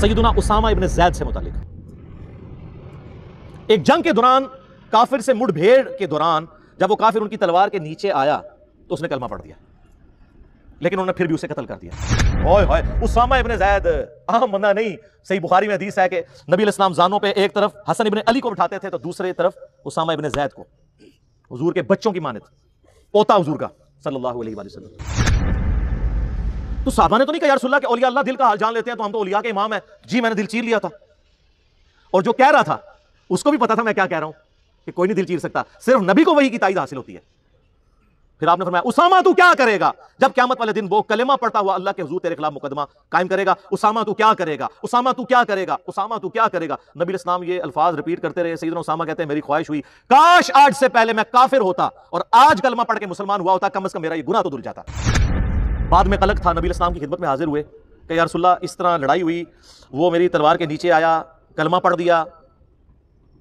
सईदना उसामा इबन जैद से मुतल एक जंग के दौरान काफिर से मुठभेड़ के दौरान जब वो काफिर उनकी तलवार के नीचे आया तो उसने कलमा पढ़ दिया लेकिन उन्होंने फिर भी उसे कत्ल कर दिया ओए ओए उसामा इबन जैद आम मना नहीं सही बुखारी में हदीस है कि नबी इस्लाम जानों पे एक तरफ हसन इबन अली को बिठाते थे तो दूसरी तरफ उसामा इबन जैद को हजूर के बच्चों की मानत पोता हजूर का सल्लल्लाहु अलैहि वसल्लम तो साहबा ने तो नहीं कहा यारसोल्ला के अल्लाह दिल का हाल जान लेते हैं तो हम तो उलिया के इमाम है जी मैंने दिल चीर लिया था और जो कह रहा था उसको भी पता था मैं क्या कह रहा हूं कि कोई नहीं दिल चीर सकता सिर्फ नबी को वही की ताइद हासिल होती है फिर आपने फरमाया उसामा तू क्या करेगा जब क्यामत वाले दिन वो कलेमा पड़ता हुआ अल्लाह के हजूर तेरे खिलाफ मुकदमा कायम करेगा उसामा तू क्या करेगा उसामा तू क्या करेगा उसामा तू क्या करेगा नबी इस्लाम ये अल्फाज रिपीट करते रहे सईदन उसामा कहते हैं मेरी ख्वाहिश हुई काश आज से पहले मैं काफिर होता और आज कलमा पढ़ के मुसलमान हुआ होता कम अज कम मेरा ये गुना तो धुल जाता बाद में कलक था नबी इस्लाम की खिदमत में हाजिर हुए कि यारसोल्ला इस तरह लड़ाई हुई वो मेरी तलवार के नीचे आया कलमा पढ़ दिया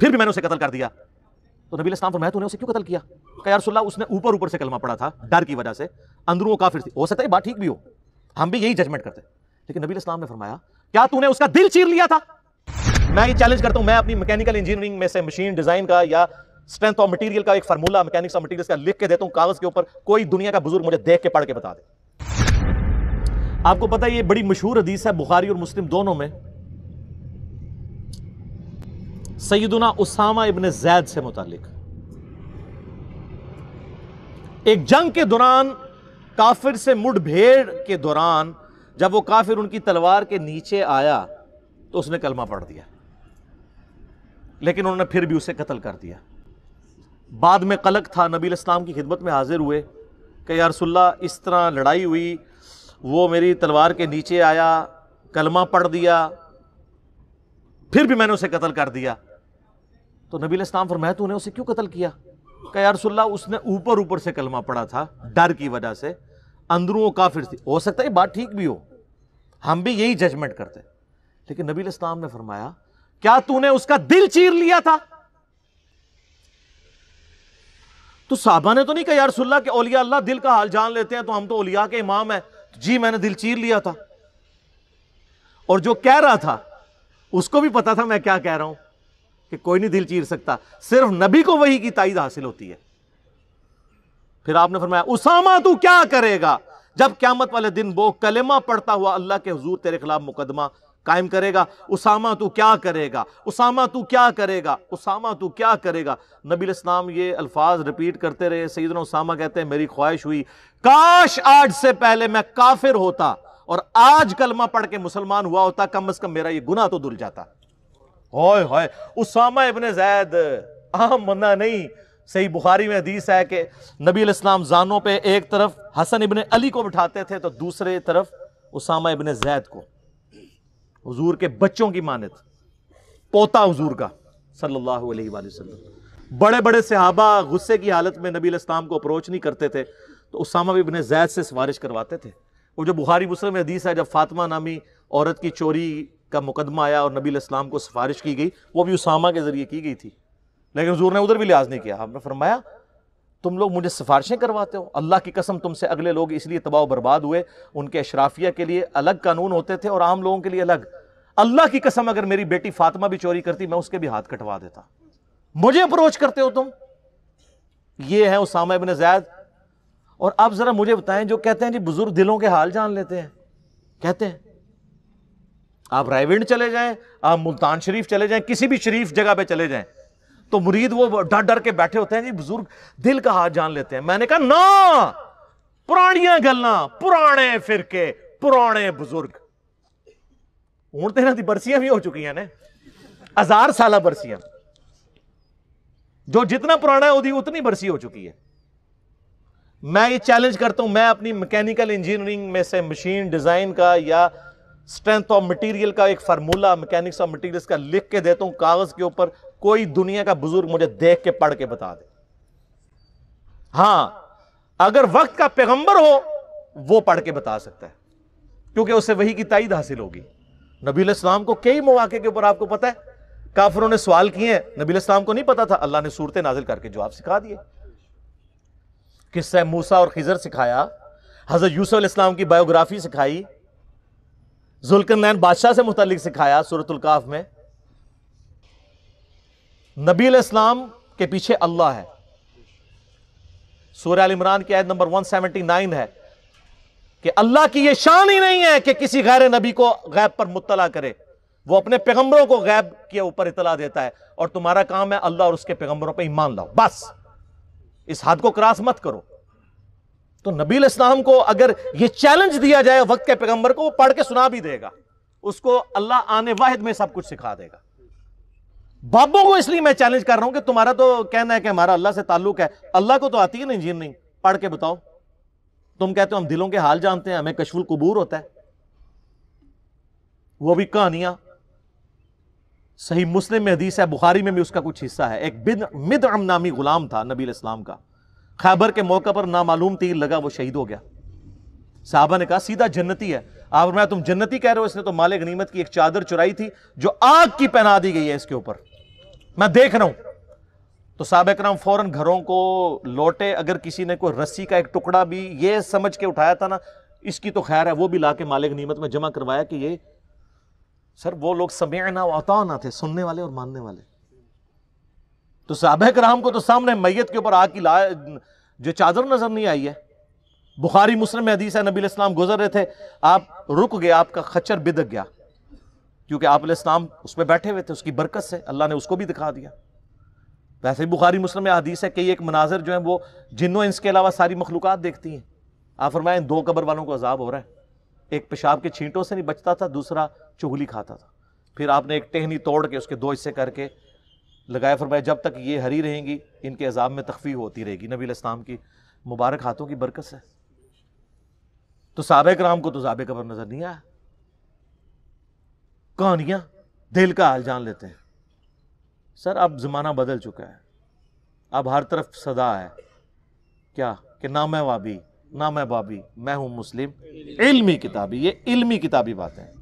फिर भी मैंने उसे कतल कर दिया तो नबी इस्लाम फरमाया तूने उसे क्यों कतल किया क्या यारसोल्ला उसने ऊपर ऊपर से कलमा पढ़ा था डर की वजह से अंदरों का फिर हो सकता है बात ठीक भी हो हम भी यही जजमेंट करते लेकिन नबी इस्लाम ने फरमाया क्या तूने उसका दिल चीर लिया था मैं ये चैलेंज करता हूँ मैं अपनी मैकेनिकल इंजीनियरिंग में से मशीन डिजाइन का या स्ट्रेंथ ऑफ मटेरियल का एक फार्मूला मैकेनिक्स ऑफ मटेरियल्स का लिख के देता हूँ कागज के ऊपर कोई दुनिया का बुजुर्ग मुझे देख के पढ़ के बता दे आपको पता है ये बड़ी मशहूर हदीस है बुखारी और मुस्लिम दोनों में सईदना उसामा इबन जैद से मुतालिक एक जंग के दौरान काफिर से मुठभेड़ के दौरान जब वो काफिर उनकी तलवार के नीचे आया तो उसने कलमा पढ़ दिया लेकिन उन्होंने फिर भी उसे कत्ल कर दिया बाद में कलक था नबी इस्लाम की खिदमत में हाजिर हुए कि यारसुल्ला इस तरह लड़ाई हुई वो मेरी तलवार के नीचे आया कलमा पढ़ दिया फिर भी मैंने उसे कत्ल कर दिया तो नबी इस्लाम फरमाया तूने उसे क्यों कत्ल किया क्या यार उसने ऊपर ऊपर से कलमा पढ़ा था डर की वजह से अंदरों वो काफिर थी हो सकता है बात ठीक भी हो हम भी यही जजमेंट करते लेकिन नबी इस्लाम ने फरमाया क्या तूने उसका दिल चीर लिया था तो साहबा ने तो नहीं कहा यार के ओलिया अल्लाह दिल का हाल जान लेते हैं तो हम तो ओलिया के इमाम हैं जी मैंने दिल चीर लिया था और जो कह रहा था उसको भी पता था मैं क्या कह रहा हूं कि कोई नहीं दिल चीर सकता सिर्फ नबी को वही की ताइद हासिल होती है फिर आपने फरमाया उसामा तू क्या करेगा जब क्यामत वाले दिन वो कलेमा पढ़ता हुआ अल्लाह के हजूर तेरे खिलाफ मुकदमा कायम करेगा उसामा तू क्या करेगा उसामा तू क्या करेगा उसामा तू क्या करेगा नबी इस्लाम ये अल्फाज रिपीट करते रहे सईदन उसामा कहते हैं मेरी ख्वाहिश हुई काश आज से पहले मैं काफिर होता और आज कलमा पढ़ के मुसलमान हुआ होता कम अज कम मेरा ये गुना तो दुल जाता होय होय उसामा इबन जैद आम मना नहीं सही बुखारी में हदीस है कि नबी इस्लाम जानों पर एक तरफ हसन इबन अली को बिठाते थे तो दूसरे तरफ उसामा इबन जैद को हजूर के बच्चों की मानत पोता हजूर का सल्लल्लाहु अलैहि वसल्लम बड़े बड़े सहाबा गुस्से की हालत में नबी इस्लाम को अप्रोच नहीं करते थे तो उसामा भी अपने जैद से सिफारिश करवाते थे वो जो बुखारी मुस्लिम हदीस है जब फातिमा नामी औरत की चोरी का मुकदमा आया और नबी इस्लाम को सिफारिश की गई वो भी उसामा के ज़रिए की गई थी लेकिन हजूर ने उधर भी लिहाज नहीं किया आपने फरमाया तुम लोग मुझे सिफारिशें करवाते हो अल्लाह की कसम तुमसे अगले लोग इसलिए तबाह बर्बाद हुए उनके अशराफिया के लिए अलग कानून होते थे और आम लोगों के लिए अलग अल्लाह की कसम अगर मेरी बेटी फातिमा भी चोरी करती मैं उसके भी हाथ कटवा देता मुझे अप्रोच करते हो तुम ये है उसामा इबन जैद और आप जरा मुझे बताएं जो कहते हैं जी बुजुर्ग दिलों के हाल जान लेते हैं कहते हैं आप रायविंड चले जाएं आप मुल्तान शरीफ चले जाएं किसी भी शरीफ जगह पे चले जाएं तो मुरीद वो डर डर के बैठे होते हैं जी बुजुर्ग दिल का हाथ जान लेते हैं मैंने कहा ना पुरानिया गल्ला पुराने फिरके पुराने बुजुर्ग हूं तो की बरसियां भी हो चुकी ने हजार साल बरसियां जो जितना पुराना है उसकी उतनी बरसी हो चुकी है मैं ये चैलेंज करता हूं मैं अपनी मैकेनिकल इंजीनियरिंग में से मशीन डिजाइन का या स्ट्रेंथ ऑफ मटेरियल का एक फार्मूला मैकेनिक्स ऑफ मटेरियल्स का लिख के देता हूं कागज के ऊपर कोई दुनिया का बुजुर्ग मुझे देख के पढ़ के बता दे हाँ अगर वक्त का पैगंबर हो वो पढ़ के बता सकता है क्योंकि उसे वही की ताइद हासिल होगी नबी इस्लाम को कई मौाक़े के ऊपर आपको पता है काफरों ने सवाल किए हैं नबी इस्लाम को नहीं पता था अल्लाह ने सूरत नाजिल करके जवाब सिखा दिए किस्सा मूसा और खिजर सिखाया हजरत यूसुफ इस्लाम की बायोग्राफी सिखाई जुल्कनैन बादशाह से मुतलिक सिखाया सूरतुल्काफ में नबी इस्लाम के पीछे अल्लाह है सूर्य इमरान की आयत नंबर 179 है कि अल्लाह की यह शान ही नहीं है कि किसी गैर नबी को गैब पर मुतला करे वो अपने पैगंबरों को गैब के ऊपर इतला देता है और तुम्हारा काम है अल्लाह और उसके पैगंबरों पर ईमान लाओ बस इस हद को क्रॉस मत करो तो नबील इस्लाम को अगर ये चैलेंज दिया जाए वक्त के पैगंबर को वो पढ़ के सुना भी देगा उसको अल्लाह आने वाहिद में सब कुछ सिखा देगा बाबों को इसलिए मैं चैलेंज कर रहा हूं कि तुम्हारा तो कहना है कि हमारा अल्लाह से ताल्लुक है अल्लाह को तो आती है ना इंजीनियरिंग पढ़ के बताओ तुम कहते हो हम दिलों के हाल जानते हैं हमें कशफुल कबूर होता है वो भी कहानियां सही मुस्लिम में हदीस है बुखारी में भी उसका कुछ हिस्सा है एक बिद मिदम नामी गुलाम था नबी इस्लाम का खैबर के मौका पर नामालूम तीर लगा वो शहीद हो गया साहबा ने कहा सीधा जन्नती है आप मैं तुम जन्नती कह रहे हो इसने तो माले गनीमत की एक चादर चुराई थी जो आग की पहना दी गई है इसके ऊपर मैं देख रहा हूं तो साहब कराम फौरन घरों को लौटे अगर किसी ने कोई रस्सी का एक टुकड़ा भी ये समझ के उठाया था ना इसकी तो खैर है वो भी ला के मालिक नीमत में जमा करवाया कि ये सर वो लोग समय ना अता ना थे सुनने वाले और मानने वाले तो साहब कराम को तो सामने मैय के ऊपर आग की ला जो चादर नज़र नहीं आई है बुखारी मुस्लिम में हदीस है नबी इस्लाम गुजर रहे थे आप रुक गए आपका खच्चर बिदक गया क्योंकि आप इस्लाम पर बैठे हुए थे उसकी बरकत से अल्लाह ने उसको भी दिखा दिया वैसे ही बुखारी मुस्लिम में हदीस है कई एक मनाजर जो है वो जिनों इसके अलावा सारी मखलूक देखती हैं आप फरमाएं दो कबर वालों को अजाब हो रहा है एक पेशाब के छींटों से नहीं बचता था दूसरा चुगली खाता था फिर आपने एक टहनी तोड़ के उसके दो हिस्से करके लगाए फरमाया जब तक ये हरी रहेंगी इनके अजाब में तखफी होती रहेगी नबी इस्लाम की मुबारक हाथों की बरकत है तो साब राम को तो जाब कबर नज़र नहीं आया कहानियाँ दिल का हाल जान लेते हैं सर अब ज़माना बदल चुका है अब हर तरफ सदा है क्या कि ना मैं वाबी ना मैं बाबी मैं हूँ मुस्लिम इल्मी किताबी ये इल्मी किताबी बातें